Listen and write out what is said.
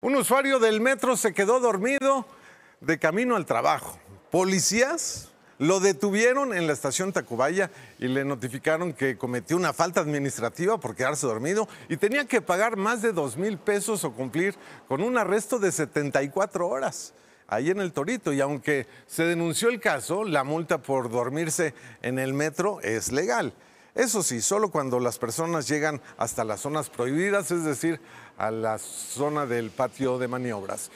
Un usuario del metro se quedó dormido de camino al trabajo. Policías lo detuvieron en la estación Tacubaya y le notificaron que cometió una falta administrativa por quedarse dormido y tenía que pagar más de dos mil pesos o cumplir con un arresto de 74 horas ahí en el Torito. Y aunque se denunció el caso, la multa por dormirse en el metro es legal. Eso sí, solo cuando las personas llegan hasta las zonas prohibidas, es decir, a la zona del patio de maniobras.